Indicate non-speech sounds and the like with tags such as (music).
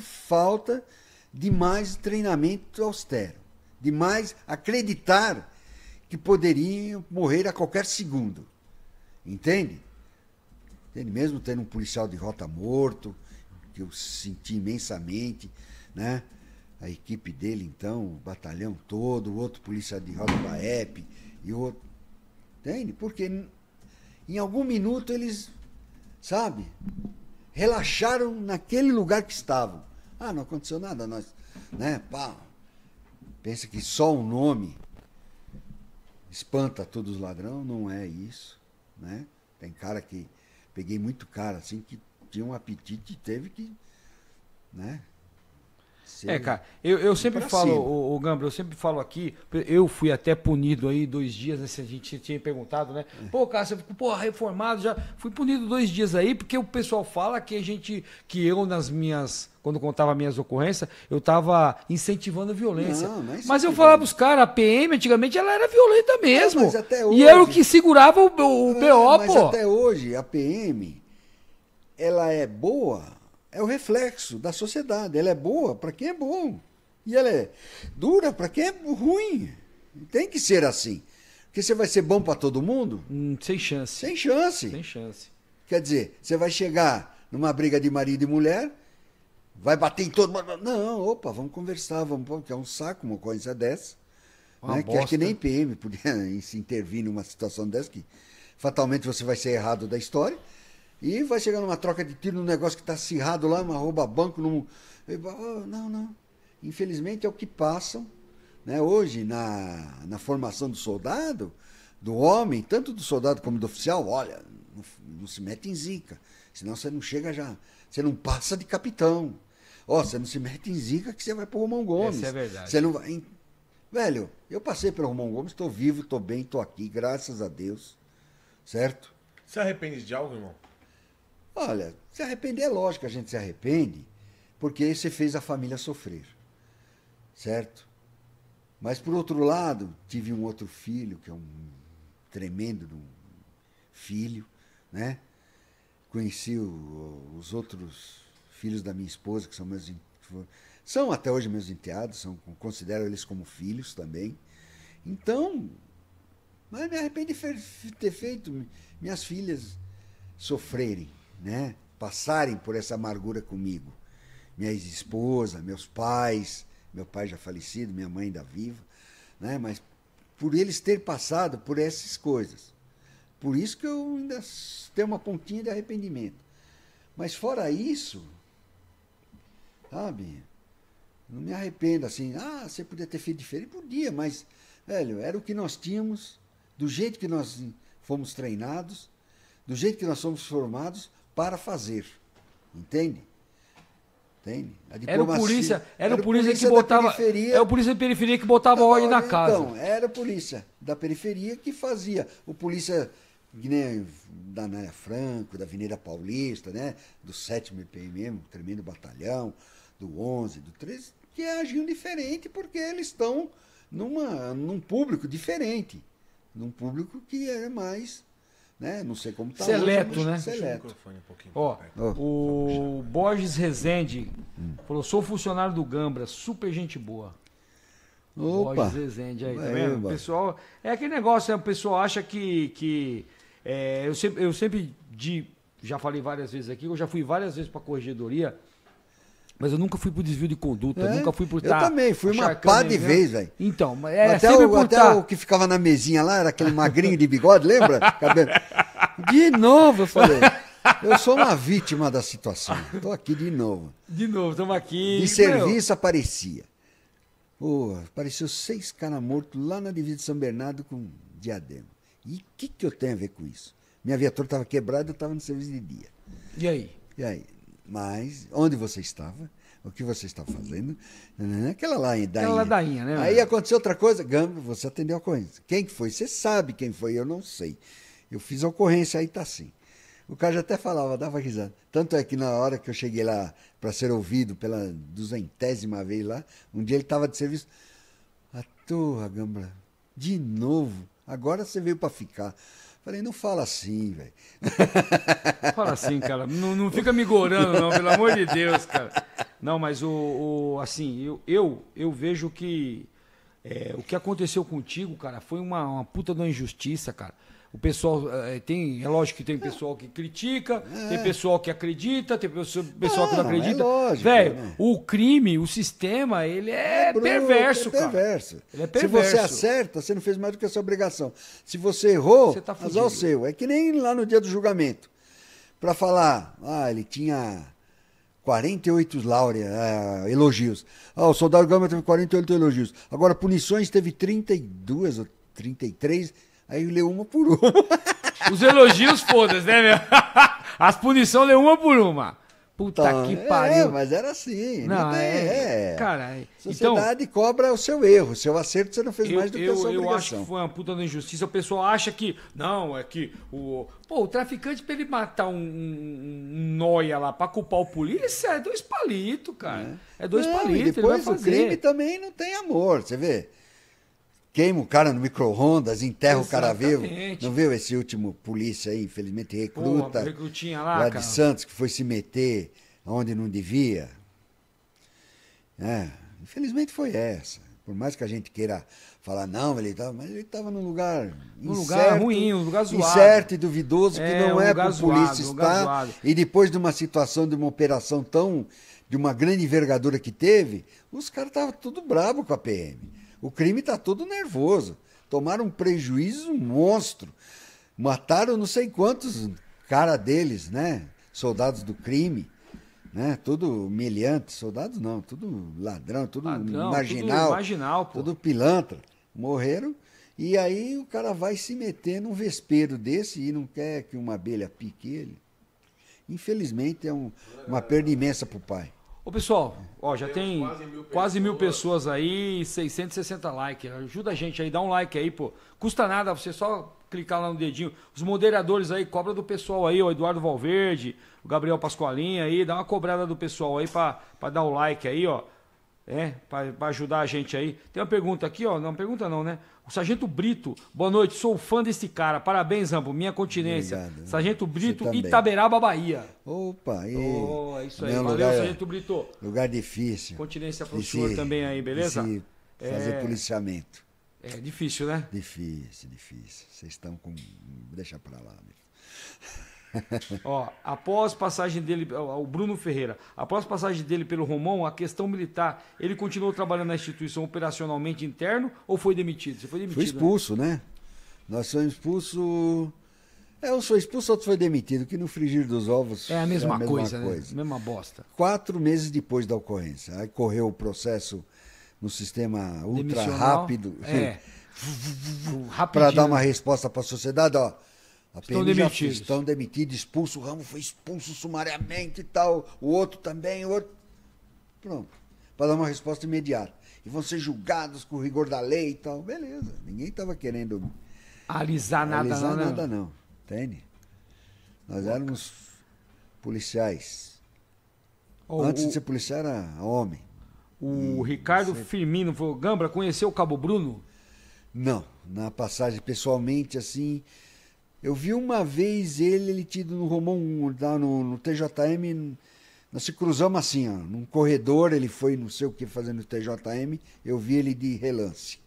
falta de mais treinamento austero, de mais acreditar que poderiam morrer a qualquer segundo. Entende? Ele mesmo tendo um policial de rota morto, que eu senti imensamente, né? A equipe dele, então, o batalhão todo, o outro policial de rota da EP e o outro. Entende? Porque em algum minuto eles, sabe? relaxaram naquele lugar que estavam. Ah, não aconteceu nada, nós, né? Pá. Pensa que só o um nome espanta todos os ladrão, não é isso, né? Tem cara que peguei muito cara assim que tinha um apetite e teve que, né? Sim. É, cara, eu, eu sempre falo, o, o Gambro, eu sempre falo aqui, eu fui até punido aí dois dias, né, a gente tinha perguntado, né? É. Pô, cara, você ficou, reformado, já fui punido dois dias aí, porque o pessoal fala que a gente, que eu nas minhas, quando contava minhas ocorrências, eu tava incentivando a violência. Não, não é mas eu falava pros caras, a PM antigamente ela era violenta mesmo. mas até hoje... E era o que segurava o, o BO, é, mas pô. Mas até hoje, a PM, ela é boa é o reflexo da sociedade. Ela é boa para quem é bom. E ela é dura para quem é ruim. Tem que ser assim. Porque você vai ser bom para todo mundo? Hum, sem chance. Sem chance. Sem chance. Quer dizer, você vai chegar numa briga de marido e mulher, vai bater em todo mundo. Não, opa, vamos conversar, vamos, porque é um saco uma coisa dessa. Uma né? Que acho é que nem PM (laughs) podia se intervir numa situação dessa que fatalmente você vai ser errado da história. E vai chegando uma troca de tiro num negócio que está acirrado lá, uma rouba banco. Num... Ah, não, não. Infelizmente é o que passam. Né? Hoje, na, na formação do soldado, do homem, tanto do soldado como do oficial, olha, não, não se mete em zica. Senão você não chega já. Você não passa de capitão. Ó, oh, você não se mete em zica que você vai pro Romão é Gomes. Isso é verdade. Você não vai. Velho, eu passei pelo Romão Gomes, estou vivo, estou bem, estou aqui, graças a Deus. Certo? Você arrepende de algo, irmão? Olha, se arrepender é lógico que a gente se arrepende, porque você fez a família sofrer, certo? Mas por outro lado, tive um outro filho, que é um tremendo filho, né? Conheci o, os outros filhos da minha esposa, que são meus são até hoje meus enteados, são, considero eles como filhos também. Então, mas me arrependo de ter feito minhas filhas sofrerem né, passarem por essa amargura comigo. Minha ex-esposa, meus pais, meu pai já falecido, minha mãe ainda viva, né, mas por eles terem passado por essas coisas. Por isso que eu ainda tenho uma pontinha de arrependimento. Mas fora isso, sabe? Não me arrependo assim, ah, você podia ter feito diferente. Podia, mas, velho, era o que nós tínhamos, do jeito que nós fomos treinados, do jeito que nós somos formados, para fazer. Entende? Entende? era o polícia, era, era o polícia, polícia que botava, era o polícia da periferia que botava ordem na então, casa. Então, era a polícia da periferia que fazia. O polícia né, da Nália Franco, da Avenida Paulista, né, do 7 BPM, tremendo batalhão, do 11, do 13, que agiam diferente porque eles estão numa num público diferente, num público que é mais né? Não sei como tá. Seleto, hoje, né? Seleto. Um Ó, oh, o Borges Rezende hum. falou: sou funcionário do Gambra, super gente boa. Opa. Borges Rezende aí, tá vendo? O pessoal, é aquele negócio, né? o pessoal acha que. que é, eu sempre, eu sempre de, já falei várias vezes aqui, eu já fui várias vezes para corregedoria mas eu nunca fui pro desvio de conduta, é? nunca fui por tá, Eu também, fui uma pá de vez, velho. Então, é até o, até tá. o que ficava na mesinha lá, era aquele magrinho de bigode, lembra? (laughs) Cabelo. De novo, eu falei. Eu sou uma vítima da situação. Tô aqui de novo. De novo, estamos aqui. De serviço meu. aparecia. Oh, apareceu seis caras mortos lá na divisa de São Bernardo com diadema. E o que, que eu tenho a ver com isso? Minha viatura estava quebrada, eu estava no serviço de dia. E aí? E aí? mas onde você estava, o que você estava fazendo, aquela lá dainha. Aquela dainha, né? Aí aconteceu outra coisa, Gamba você atendeu a ocorrência. Quem que foi? Você sabe quem foi, eu não sei. Eu fiz a ocorrência, aí tá assim. O cara já até falava, dava risada. Tanto é que na hora que eu cheguei lá para ser ouvido pela duzentésima vez lá, um dia ele estava de serviço. A torra, Gambra, de novo, agora você veio para ficar. Falei, não fala assim, velho. Fala assim, cara. Não, não fica me gorando, não, pelo amor de Deus, cara. Não, mas o, o assim, eu, eu, eu vejo que é, o que aconteceu contigo, cara, foi uma, uma puta uma injustiça, cara. O pessoal é, tem, é lógico que tem pessoal que critica, é. tem pessoal que acredita, tem pessoal, não, que não é acredita. É Velho, né? o crime, o sistema, ele é, é bruto, perverso, é perverso. Cara. Ele é perverso. Se você acerta, você não fez mais do que a sua obrigação. Se você errou, faz tá é seu. É que nem lá no dia do julgamento. Para falar, ah, ele tinha 48 laurea, é, elogios. Ah, o soldado Gama teve 48 elogios. Agora, punições teve 32 ou 33 Aí lê uma por uma. Os elogios, foda-se, né, meu? (laughs) As punições lê uma por uma. Puta então, que é, pariu. É, mas era assim. Não, não tem, é, é. Cara, é. Então, Sociedade então, cobra o seu erro. seu acerto você não fez eu, mais do que a sua eu obrigação. Eu acho que foi uma puta da injustiça. O pessoal acha que. Não, é que o. Pô, o traficante, pra ele matar um, um, noia lá pra culpar o polícia, é dois palitos, cara. É, é dois não, palitos. E depois o crime também não tem amor, você vê queima o cara no micro-ondas, enterra Exatamente. o cara vivo. Não viu esse último polícia aí, infelizmente, recruta. Pô, recrutinha lá, lá de cara. Santos, que foi se meter onde não devia. É, infelizmente foi essa. Por mais que a gente queira falar, não, ele estava. Mas ele estava num lugar. incerto, lugar ruim, um lugar zoado. Incerto e duvidoso, que é, não um é para polícia estar. E depois de uma situação, de uma operação tão. de uma grande envergadura que teve, os caras estavam tudo bravo com a PM. O crime está todo nervoso. Tomaram um prejuízo monstro. Mataram não sei quantos cara deles, né? Soldados do crime, né? Tudo humilhante, soldados não, tudo ladrão, tudo ladrão, marginal, tudo, marginal tudo pilantra. Morreram e aí o cara vai se meter num vespeiro desse e não quer que uma abelha pique ele. Infelizmente é um, uma perda imensa pro pai. Ô pessoal, ó, já tem quase mil, quase mil, pessoas aí, 660 likes. Ajuda a gente aí, dá um like aí, pô. Custa nada, você só clicar lá no dedinho. Os moderadores aí, cobra do pessoal aí, o Eduardo Valverde, o Gabriel Pascoalinha aí, dá uma cobrada do pessoal aí pra, pra dar o like aí, ó. É, pra, pra ajudar a gente aí. Tem uma pergunta aqui, ó. Não, pergunta não, né? O Sargento Brito, boa noite, sou fã desse cara. Parabéns, Rambo, minha continência. Obrigado. Né? Sargento Brito, Itaberaba, Bahia. Opa, e... oh, é isso aí. É Valeu, lugar, Sargento Brito. Lugar difícil. Continência pro senhor também aí, beleza? fazer é... policiamento. É difícil, né? Difícil, difícil. Vocês estão com. Deixa pra lá. Meu. (laughs) Ó, após passagem dele, o Bruno Ferreira, após passagem dele pelo Romão, a questão militar, ele continuou trabalhando na instituição operacionalmente interno ou foi demitido? Você foi demitido? Foi né? expulso, né? né? Nós fomos expulsos. É, eu sou expulso, outro foi demitido, que no frigir dos ovos. É a mesma, é a mesma coisa, né? coisa, né? Mesma bosta. Quatro meses depois da ocorrência. Aí correu o processo no sistema ultra rápido. É. (laughs) para dar uma resposta para a sociedade, ó a estão demitidos. estão demitidos, expulso. O Ramo foi expulso sumariamente e tal. O outro também, o outro. Pronto. Para dar uma resposta imediata. E vão ser julgados com o rigor da lei e tal. Beleza. Ninguém estava querendo. Alisar nada, alisar não. Né? nada, não. Entende? Nós Boca. éramos policiais. Antes o... de ser policial era homem. O e... Ricardo Firmino falou: Gambra, conheceu o Cabo Bruno? Não. Na passagem pessoalmente, assim eu vi uma vez ele, ele tido no Romão 1, lá tá, no, no TJM, nós se cruzamos assim, ó, num corredor, ele foi não sei o que fazendo o TJM, eu vi ele de relance.